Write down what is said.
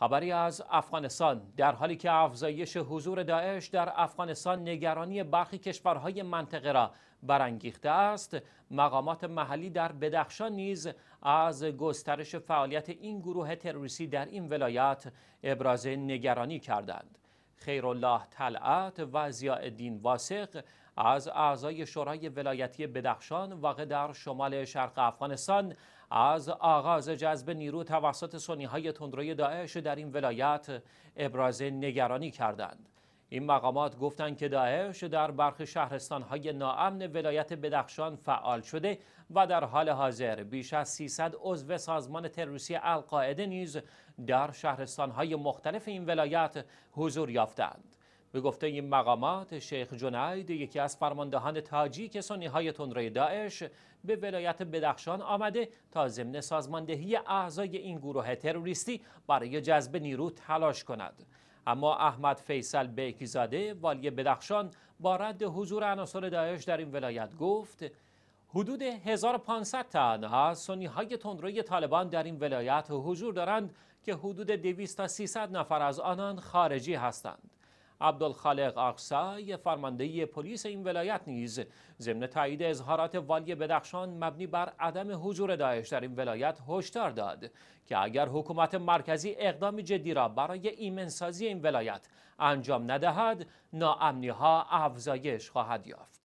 خبری از افغانستان در حالی که افزایش حضور داعش در افغانستان نگرانی برخی کشورهای منطقه را برانگیخته است مقامات محلی در بدخشان نیز از گسترش فعالیت این گروه تروریستی در این ولایت ابراز نگرانی کردند خیرالله طلعت و ضیاءالدین واسق از اعضای شورای ولایتی بدخشان واقع در شمال شرق افغانستان از آغاز جذب نیرو توسط سنی های تندروی داعش در این ولایت ابراز نگرانی کردند. این مقامات گفتند که داعش در برخی شهرستانهای ناامن ولایت بدخشان فعال شده و در حال حاضر بیش از 300 عضو سازمان تروریستی القاعده نیز در شهرستانهای مختلف این ولایت حضور یافتند. به گفته این مقامات شیخ جنید یکی از فرماندهان تاجیک سنی های تندروی داعش به ولایت بدخشان آمده تا ضمن سازماندهی اعضای این گروه تروریستی برای جذب نیرو تلاش کند اما احمد فیصل بیکیزاده والی بدخشان با رد حضور عناصر داعش در این ولایت گفت حدود 1500 تن از سنی های تندروی طالبان در این ولایت حضور دارند که حدود 200 تا 300 نفر از آنان خارجی هستند. عبدالخالق اقصا فرمانده پلیس این ولایت نیز ضمن تایید اظهارات والی بدخشان مبنی بر عدم حضور داعش در این ولایت هشدار داد که اگر حکومت مرکزی اقدام جدی را برای ایمنسازی این ولایت انجام ندهد ناامنی ها افزایش خواهد یافت